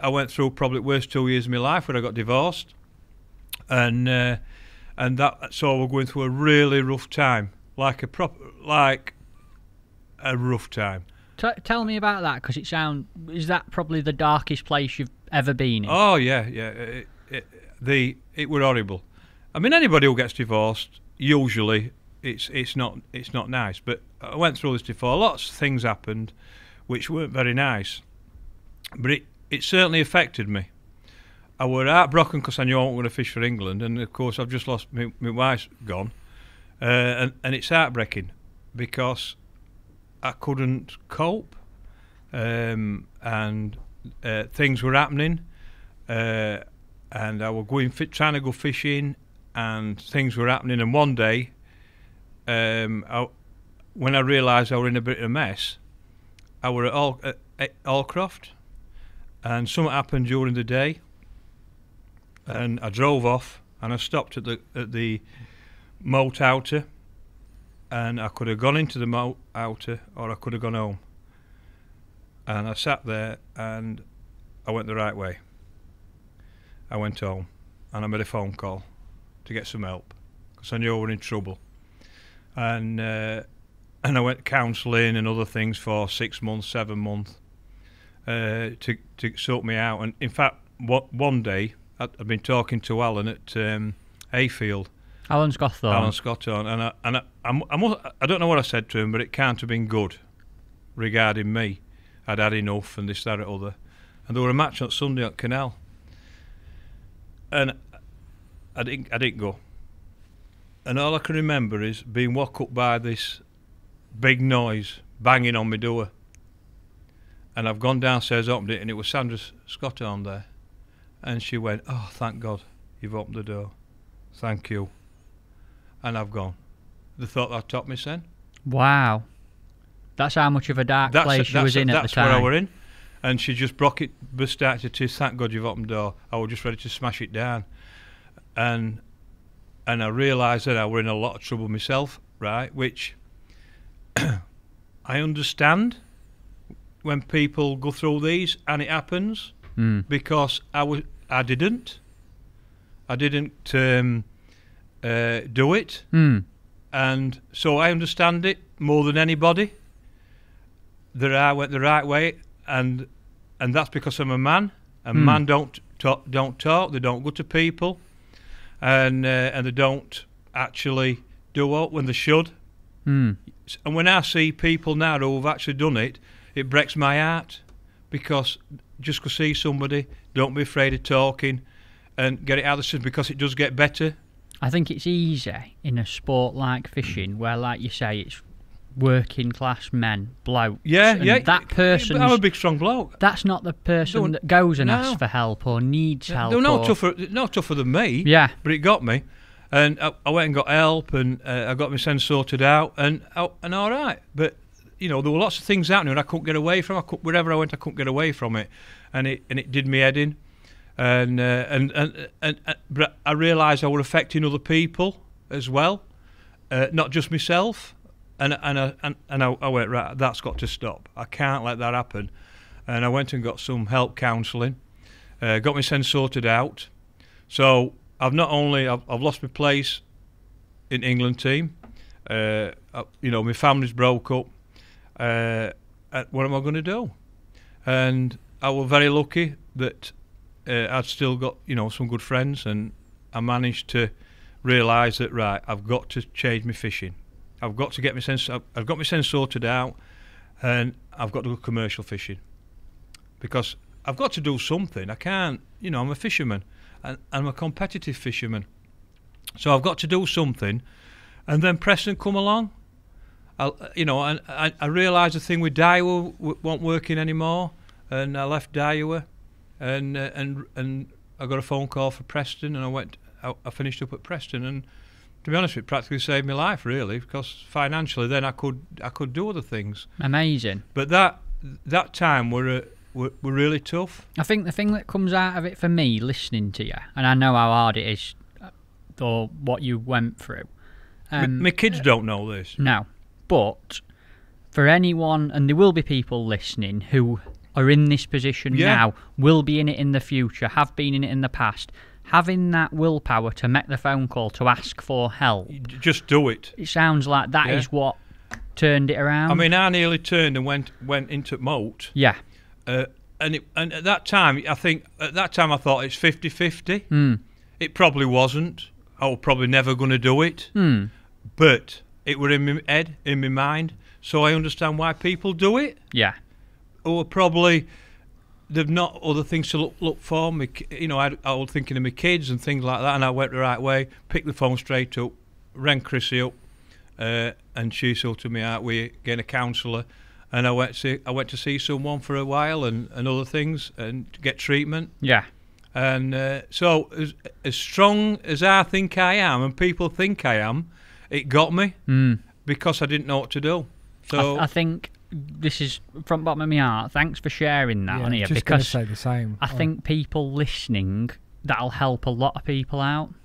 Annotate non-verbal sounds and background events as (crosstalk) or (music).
I went through probably the worst two years of my life when I got divorced, and uh, and that so we're going through a really rough time, like a prop, like a rough time. T- tell me about that because it sound is that probably the darkest place you've ever been in? Oh yeah, yeah. It, it, the it were horrible. I mean, anybody who gets divorced usually it's it's not it's not nice. But I went through this before. Lots of things happened, which weren't very nice. But it it certainly affected me. I were heartbroken because I knew I wasn't going to fish for England, and of course I've just lost my, my wife's gone, uh, and and it's heartbreaking because I couldn't cope, um, and uh, things were happening, uh, and I was going trying to go fishing, and things were happening, and one day, um, I, when I realised I were in a bit of a mess, I were at, all at, at Allcroft and something happened during the day, and I drove off and I stopped at the at the moat outer, and I could have gone into the moat outer or I could have gone home. And I sat there and I went the right way. I went home and I made a phone call to get some help because I knew I was in trouble. And uh, and I went counselling and other things for six months, seven months. Uh, to to sort me out. And in fact, what one day I've been talking to Alan at um, Alan Scotton, Alan Scotton, and I, and I, I'm, I'm, I, do not know what I said to him, but it can't have been good regarding me. I'd had enough, and this, that, other. And there were a match on Sunday at Canal, and I didn't, I didn't go. And all I can remember is being woke up by this big noise banging on my door. And I've gone downstairs, opened it, and it was Sandra Scott on there. And she went, Oh, thank God, you've opened the door. Thank you. And I've gone. They thought that taught me, then. Wow. That's how much of a dark that's place a, she was a, in at the time. That's where I were in. And she just broke it, burst out to tears. Thank God you've opened the door. I was just ready to smash it down. And and I realised that I were in a lot of trouble myself, right? Which (clears throat) I understand when people go through these, and it happens mm. because I was I didn't, I didn't um, uh, do it, mm. and so I understand it more than anybody. That I went the right way, and and that's because I'm a man. And mm. man don't talk, don't talk. They don't go to people, and uh, and they don't actually do what when they should. Hmm. And when I see people now who've actually done it, it breaks my heart because just go see somebody, don't be afraid of talking and get it out of the system because it does get better. I think it's easy in a sport like fishing where, like you say, it's working class men, blokes. Yeah, yeah. That person. I'm a big strong bloke. That's not the person Don't, that goes and no. asks for help or needs help. no tougher, no tougher than me. Yeah. But it got me, and I, I went and got help, and uh, I got my sense sorted out, and oh, and all right. But you know, there were lots of things happening I couldn't get away from. I could, wherever I went, I couldn't get away from it, and it and it did me head in. And, uh, and, and and and uh, but I realised I were affecting other people as well, uh, not just myself. And and I, uh, and, and I, I went right. That's got to stop. I can't let that happen. And I went and got some help counselling, uh, got my sense sorted out. So I've not only I've, I've lost my place in England team. Uh, you know, my family's broke up uh, what am I going to do? And I was very lucky that uh, I'd still got you know some good friends, and I managed to realise that right, I've got to change my fishing. I've got to get my sense. I've, I've got my sense sorted out, and I've got to go commercial fishing because I've got to do something. I can't, you know, I'm a fisherman, and I'm a competitive fisherman, so I've got to do something. And then Preston come along, I, you know, I, I, I realised the thing with Daiwa wasn't working anymore, and I left Daiwa, and uh, and and I got a phone call for Preston, and I went. I, I, finished up at Preston, and to be honest, it practically saved my life really, because financially then I could I could do other things. Amazing. But that that time were. Uh, were, were really tough. I think the thing that comes out of it for me, listening to you, and I know how hard it is, uh, or what you went through. Um, my, my kids uh, don't know this. No, but for anyone, and there will be people listening who are in this position yeah. now, will be in it in the future, have been in it in the past, having that willpower to make the phone call to ask for help. Just do it. It sounds like that yeah. is what turned it around. I mean, I nearly turned and went went into moat. Yeah. Uh, and it, and at that time, I think at that time I thought it's 50-50. Mm. It probably wasn't. I was probably never going to do it. Mm. But it were in my head, in my mind, so I understand why people do it. Yeah. Or probably they've not other things to look, look for. My, you know, I, I was thinking of my kids and things like that, and I went the right way, picked the phone straight up, rang Chrissy up, uh, and she sorted me out We're getting a counsellor. And I went to I went to see someone for a while and, and other things and get treatment. Yeah. And uh, so as, as strong as I think I am, and people think I am, it got me mm. because I didn't know what to do. So I, I, think this is from bottom of my heart. Thanks for sharing that yeah, on here because I oh. think people listening that'll help a lot of people out.